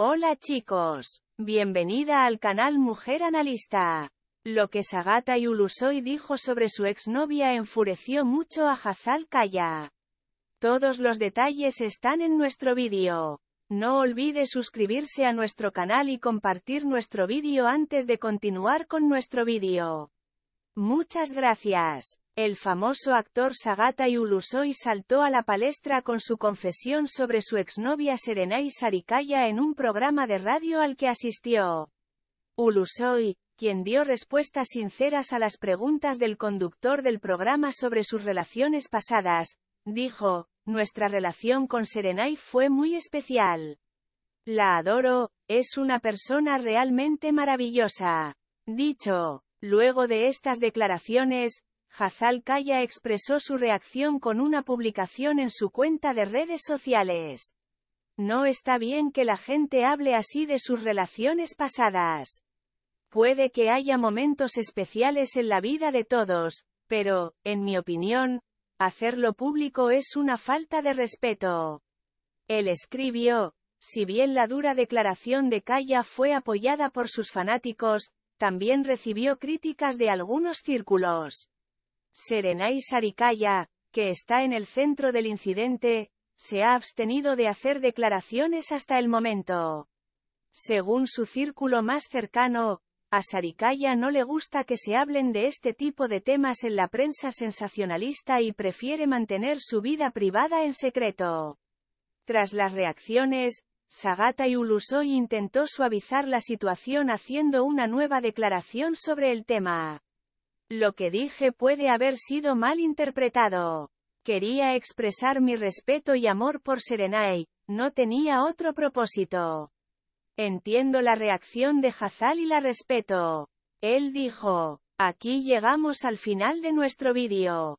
Hola chicos, bienvenida al canal Mujer Analista. Lo que Sagata Yulusoy dijo sobre su exnovia enfureció mucho a Hazal Kaya. Todos los detalles están en nuestro vídeo. No olvide suscribirse a nuestro canal y compartir nuestro vídeo antes de continuar con nuestro vídeo. Muchas gracias. El famoso actor Sagata Ulusoy saltó a la palestra con su confesión sobre su exnovia Serenay Sarikaya en un programa de radio al que asistió. Ulusoy, quien dio respuestas sinceras a las preguntas del conductor del programa sobre sus relaciones pasadas, dijo, Nuestra relación con Serenay fue muy especial. La adoro, es una persona realmente maravillosa. Dicho, Luego de estas declaraciones, Hazal Kaya expresó su reacción con una publicación en su cuenta de redes sociales. No está bien que la gente hable así de sus relaciones pasadas. Puede que haya momentos especiales en la vida de todos, pero, en mi opinión, hacerlo público es una falta de respeto. Él escribió, si bien la dura declaración de Kaya fue apoyada por sus fanáticos, también recibió críticas de algunos círculos. Serenay Sarikaya, que está en el centro del incidente, se ha abstenido de hacer declaraciones hasta el momento. Según su círculo más cercano, a Sarikaya no le gusta que se hablen de este tipo de temas en la prensa sensacionalista y prefiere mantener su vida privada en secreto. Tras las reacciones, Sagata Ulusoy intentó suavizar la situación haciendo una nueva declaración sobre el tema. Lo que dije puede haber sido mal interpretado. Quería expresar mi respeto y amor por Serenai, no tenía otro propósito. Entiendo la reacción de Hazal y la respeto. Él dijo, aquí llegamos al final de nuestro vídeo.